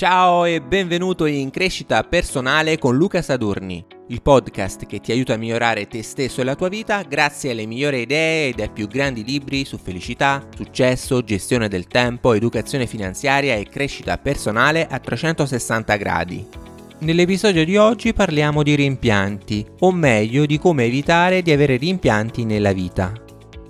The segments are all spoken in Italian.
Ciao e benvenuto in Crescita Personale con Luca Sadurni, il podcast che ti aiuta a migliorare te stesso e la tua vita grazie alle migliori idee ed ai più grandi libri su felicità, successo, gestione del tempo, educazione finanziaria e crescita personale a 360 gradi. Nell'episodio di oggi parliamo di rimpianti, o meglio di come evitare di avere rimpianti nella vita.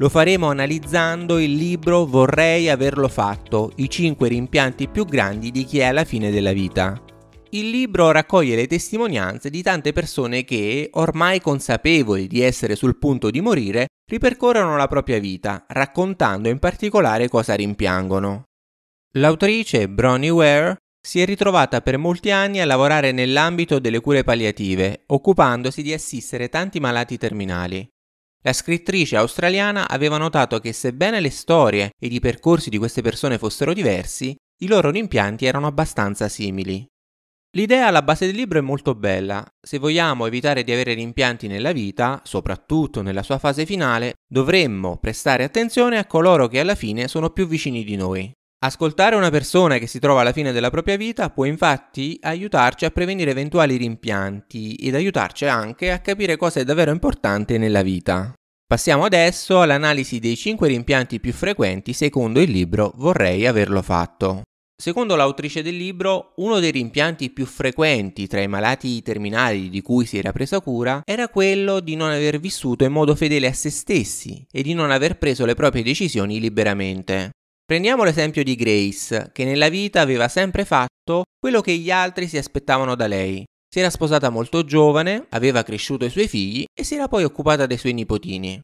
Lo faremo analizzando il libro Vorrei averlo fatto, i 5 rimpianti più grandi di chi è alla fine della vita. Il libro raccoglie le testimonianze di tante persone che, ormai consapevoli di essere sul punto di morire, ripercorrono la propria vita, raccontando in particolare cosa rimpiangono. L'autrice Bronnie Ware si è ritrovata per molti anni a lavorare nell'ambito delle cure palliative, occupandosi di assistere tanti malati terminali. La scrittrice australiana aveva notato che sebbene le storie ed i percorsi di queste persone fossero diversi, i loro rimpianti erano abbastanza simili. L'idea alla base del libro è molto bella. Se vogliamo evitare di avere rimpianti nella vita, soprattutto nella sua fase finale, dovremmo prestare attenzione a coloro che alla fine sono più vicini di noi. Ascoltare una persona che si trova alla fine della propria vita può infatti aiutarci a prevenire eventuali rimpianti ed aiutarci anche a capire cosa è davvero importante nella vita. Passiamo adesso all'analisi dei 5 rimpianti più frequenti secondo il libro Vorrei averlo fatto. Secondo l'autrice del libro, uno dei rimpianti più frequenti tra i malati terminali di cui si era presa cura era quello di non aver vissuto in modo fedele a se stessi e di non aver preso le proprie decisioni liberamente. Prendiamo l'esempio di Grace, che nella vita aveva sempre fatto quello che gli altri si aspettavano da lei, era sposata molto giovane, aveva cresciuto i suoi figli e si era poi occupata dei suoi nipotini.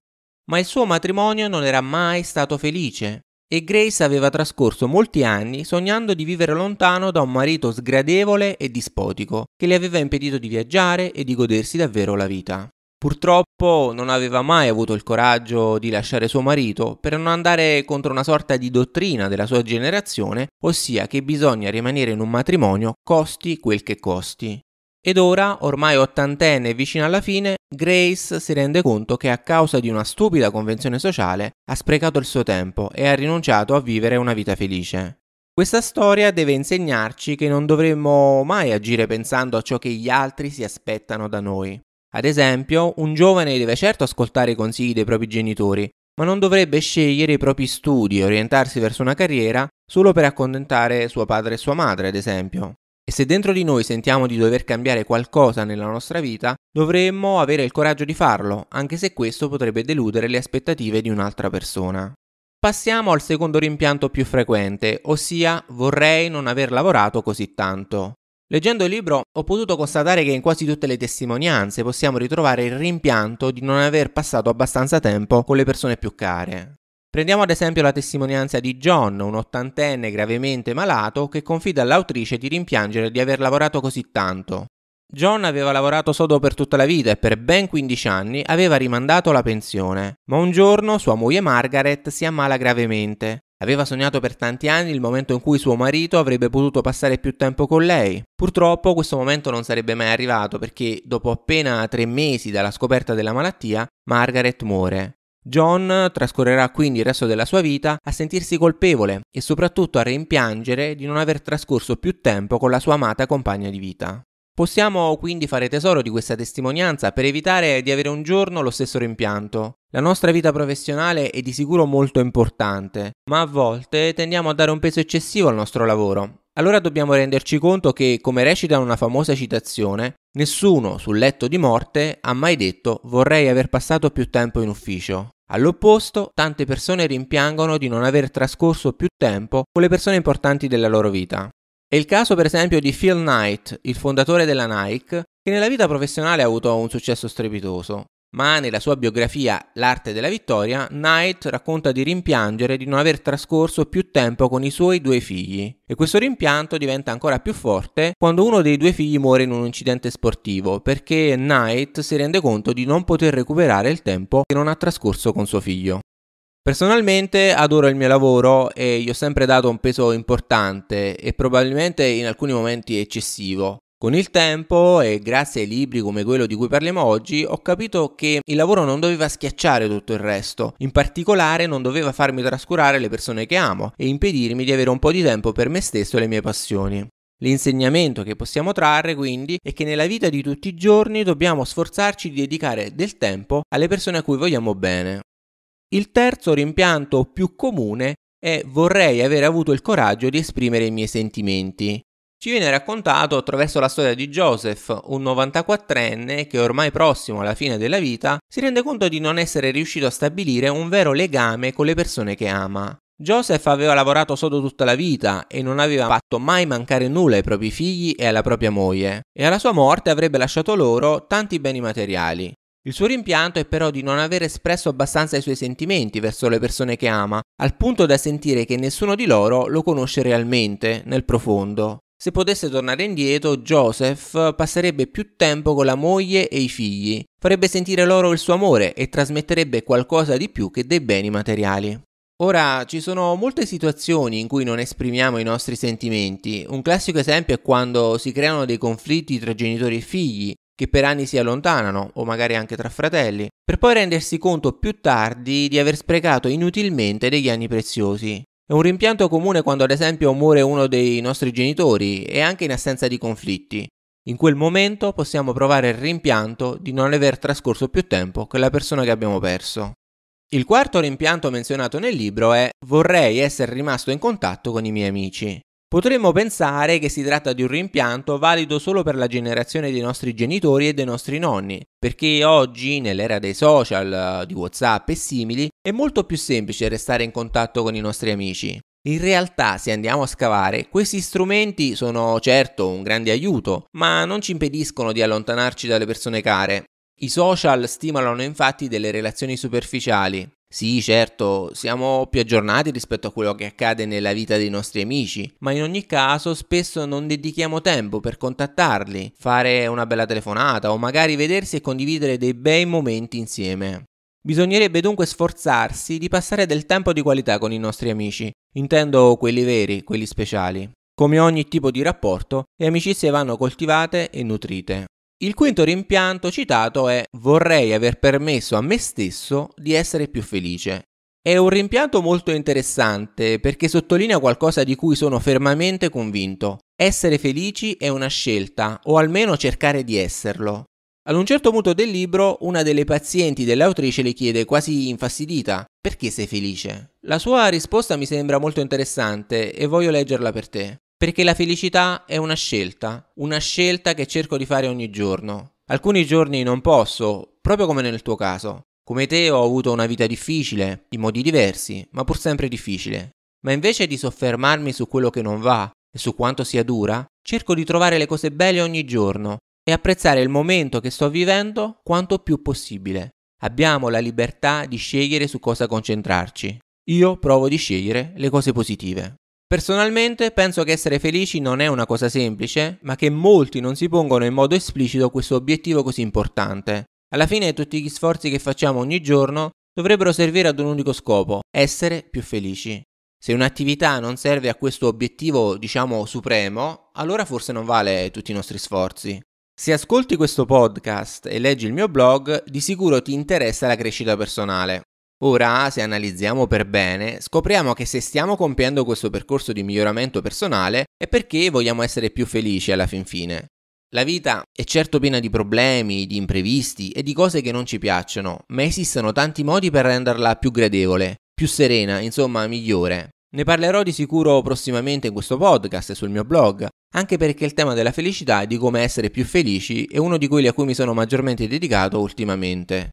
Ma il suo matrimonio non era mai stato felice e Grace aveva trascorso molti anni sognando di vivere lontano da un marito sgradevole e dispotico che le aveva impedito di viaggiare e di godersi davvero la vita. Purtroppo non aveva mai avuto il coraggio di lasciare suo marito per non andare contro una sorta di dottrina della sua generazione, ossia che bisogna rimanere in un matrimonio costi quel che costi. Ed ora, ormai ottantenne e vicina alla fine, Grace si rende conto che a causa di una stupida convenzione sociale ha sprecato il suo tempo e ha rinunciato a vivere una vita felice. Questa storia deve insegnarci che non dovremmo mai agire pensando a ciò che gli altri si aspettano da noi. Ad esempio, un giovane deve certo ascoltare i consigli dei propri genitori, ma non dovrebbe scegliere i propri studi e orientarsi verso una carriera solo per accontentare suo padre e sua madre, ad esempio. E se dentro di noi sentiamo di dover cambiare qualcosa nella nostra vita, dovremmo avere il coraggio di farlo, anche se questo potrebbe deludere le aspettative di un'altra persona. Passiamo al secondo rimpianto più frequente, ossia vorrei non aver lavorato così tanto. Leggendo il libro ho potuto constatare che in quasi tutte le testimonianze possiamo ritrovare il rimpianto di non aver passato abbastanza tempo con le persone più care. Prendiamo ad esempio la testimonianza di John, un ottantenne gravemente malato, che confida all'autrice di rimpiangere di aver lavorato così tanto. John aveva lavorato sodo per tutta la vita e per ben 15 anni aveva rimandato la pensione, ma un giorno sua moglie Margaret si ammala gravemente. Aveva sognato per tanti anni il momento in cui suo marito avrebbe potuto passare più tempo con lei. Purtroppo questo momento non sarebbe mai arrivato perché dopo appena tre mesi dalla scoperta della malattia, Margaret muore. John trascorrerà quindi il resto della sua vita a sentirsi colpevole e soprattutto a rimpiangere di non aver trascorso più tempo con la sua amata compagna di vita. Possiamo quindi fare tesoro di questa testimonianza per evitare di avere un giorno lo stesso rimpianto. La nostra vita professionale è di sicuro molto importante, ma a volte tendiamo a dare un peso eccessivo al nostro lavoro. Allora dobbiamo renderci conto che, come recita una famosa citazione, nessuno sul letto di morte ha mai detto vorrei aver passato più tempo in ufficio. All'opposto, tante persone rimpiangono di non aver trascorso più tempo con le persone importanti della loro vita. È il caso per esempio di Phil Knight, il fondatore della Nike, che nella vita professionale ha avuto un successo strepitoso, ma nella sua biografia L'arte della vittoria, Knight racconta di rimpiangere di non aver trascorso più tempo con i suoi due figli. E questo rimpianto diventa ancora più forte quando uno dei due figli muore in un incidente sportivo, perché Knight si rende conto di non poter recuperare il tempo che non ha trascorso con suo figlio. Personalmente adoro il mio lavoro e gli ho sempre dato un peso importante e probabilmente in alcuni momenti eccessivo, con il tempo e grazie ai libri come quello di cui parliamo oggi ho capito che il lavoro non doveva schiacciare tutto il resto, in particolare non doveva farmi trascurare le persone che amo e impedirmi di avere un po' di tempo per me stesso e le mie passioni. L'insegnamento che possiamo trarre quindi è che nella vita di tutti i giorni dobbiamo sforzarci di dedicare del tempo alle persone a cui vogliamo bene. Il terzo rimpianto più comune è vorrei avere avuto il coraggio di esprimere i miei sentimenti, ci viene raccontato attraverso la storia di Joseph, un 94enne che ormai prossimo alla fine della vita si rende conto di non essere riuscito a stabilire un vero legame con le persone che ama. Joseph aveva lavorato sodo tutta la vita e non aveva fatto mai mancare nulla ai propri figli e alla propria moglie, e alla sua morte avrebbe lasciato loro tanti beni materiali. Il suo rimpianto è però di non aver espresso abbastanza i suoi sentimenti verso le persone che ama, al punto da sentire che nessuno di loro lo conosce realmente, nel profondo. Se potesse tornare indietro, Joseph passerebbe più tempo con la moglie e i figli, farebbe sentire loro il suo amore e trasmetterebbe qualcosa di più che dei beni materiali. Ora, ci sono molte situazioni in cui non esprimiamo i nostri sentimenti. Un classico esempio è quando si creano dei conflitti tra genitori e figli, che per anni si allontanano, o magari anche tra fratelli, per poi rendersi conto più tardi di aver sprecato inutilmente degli anni preziosi. È un rimpianto comune quando ad esempio muore uno dei nostri genitori e anche in assenza di conflitti. In quel momento possiamo provare il rimpianto di non aver trascorso più tempo con la persona che abbiamo perso. Il quarto rimpianto menzionato nel libro è vorrei essere rimasto in contatto con i miei amici. Potremmo pensare che si tratta di un rimpianto valido solo per la generazione dei nostri genitori e dei nostri nonni, perché oggi, nell'era dei social, di WhatsApp e simili, è molto più semplice restare in contatto con i nostri amici. In realtà, se andiamo a scavare, questi strumenti sono certo un grande aiuto, ma non ci impediscono di allontanarci dalle persone care. I social stimolano infatti delle relazioni superficiali, sì, certo, siamo più aggiornati rispetto a quello che accade nella vita dei nostri amici, ma in ogni caso spesso non dedichiamo tempo per contattarli, fare una bella telefonata o magari vedersi e condividere dei bei momenti insieme. Bisognerebbe dunque sforzarsi di passare del tempo di qualità con i nostri amici, intendo quelli veri, quelli speciali. Come ogni tipo di rapporto, le amicizie vanno coltivate e nutrite. Il quinto rimpianto citato è vorrei aver permesso a me stesso di essere più felice. È un rimpianto molto interessante perché sottolinea qualcosa di cui sono fermamente convinto. Essere felici è una scelta, o almeno cercare di esserlo. Ad un certo punto del libro, una delle pazienti dell'autrice le chiede quasi infastidita: Perché sei felice? La sua risposta mi sembra molto interessante e voglio leggerla per te. Perché la felicità è una scelta, una scelta che cerco di fare ogni giorno. Alcuni giorni non posso, proprio come nel tuo caso. Come te ho avuto una vita difficile, in modi diversi, ma pur sempre difficile. Ma invece di soffermarmi su quello che non va e su quanto sia dura, cerco di trovare le cose belle ogni giorno e apprezzare il momento che sto vivendo quanto più possibile. Abbiamo la libertà di scegliere su cosa concentrarci. Io provo di scegliere le cose positive. Personalmente penso che essere felici non è una cosa semplice, ma che molti non si pongono in modo esplicito questo obiettivo così importante. Alla fine tutti gli sforzi che facciamo ogni giorno dovrebbero servire ad un unico scopo, essere più felici. Se un'attività non serve a questo obiettivo, diciamo, supremo, allora forse non vale tutti i nostri sforzi. Se ascolti questo podcast e leggi il mio blog, di sicuro ti interessa la crescita personale. Ora, se analizziamo per bene, scopriamo che se stiamo compiendo questo percorso di miglioramento personale è perché vogliamo essere più felici alla fin fine. La vita è certo piena di problemi, di imprevisti e di cose che non ci piacciono, ma esistono tanti modi per renderla più gradevole, più serena, insomma migliore. Ne parlerò di sicuro prossimamente in questo podcast e sul mio blog, anche perché il tema della felicità e di come essere più felici è uno di quelli a cui mi sono maggiormente dedicato ultimamente.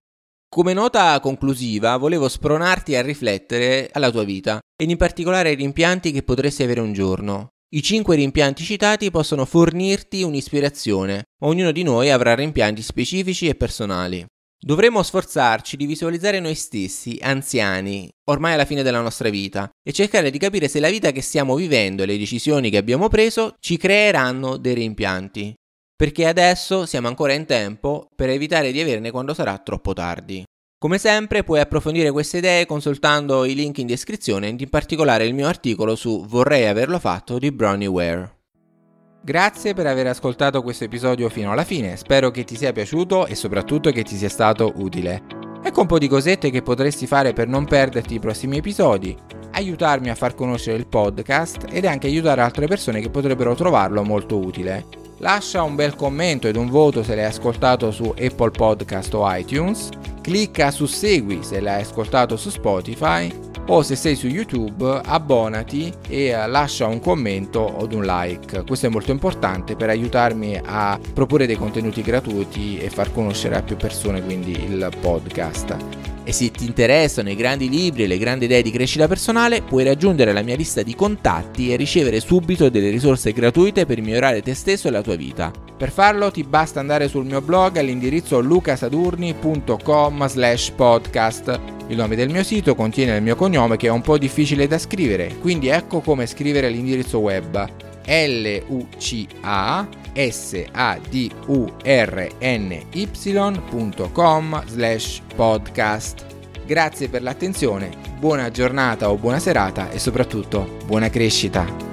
Come nota conclusiva volevo spronarti a riflettere alla tua vita ed in particolare ai rimpianti che potresti avere un giorno. I cinque rimpianti citati possono fornirti un'ispirazione, ma ognuno di noi avrà rimpianti specifici e personali. Dovremmo sforzarci di visualizzare noi stessi, anziani, ormai alla fine della nostra vita, e cercare di capire se la vita che stiamo vivendo e le decisioni che abbiamo preso ci creeranno dei rimpianti perché adesso siamo ancora in tempo per evitare di averne quando sarà troppo tardi. Come sempre puoi approfondire queste idee consultando i link in descrizione ed in particolare il mio articolo su Vorrei averlo fatto di Brownie Ware. Grazie per aver ascoltato questo episodio fino alla fine, spero che ti sia piaciuto e soprattutto che ti sia stato utile. Ecco un po' di cosette che potresti fare per non perderti i prossimi episodi, aiutarmi a far conoscere il podcast ed anche aiutare altre persone che potrebbero trovarlo molto utile. Lascia un bel commento ed un voto se l'hai ascoltato su Apple Podcast o iTunes. Clicca su Segui se l'hai ascoltato su Spotify o se sei su YouTube abbonati e lascia un commento o un like. Questo è molto importante per aiutarmi a proporre dei contenuti gratuiti e far conoscere a più persone quindi il podcast. E se ti interessano i grandi libri e le grandi idee di crescita personale, puoi raggiungere la mia lista di contatti e ricevere subito delle risorse gratuite per migliorare te stesso e la tua vita. Per farlo ti basta andare sul mio blog all'indirizzo lucasadurni.com slash podcast. Il nome del mio sito contiene il mio cognome che è un po' difficile da scrivere, quindi ecco come scrivere l'indirizzo web l-U-C-A sadurny.com slash podcast. Grazie per l'attenzione, buona giornata o buona serata e soprattutto buona crescita.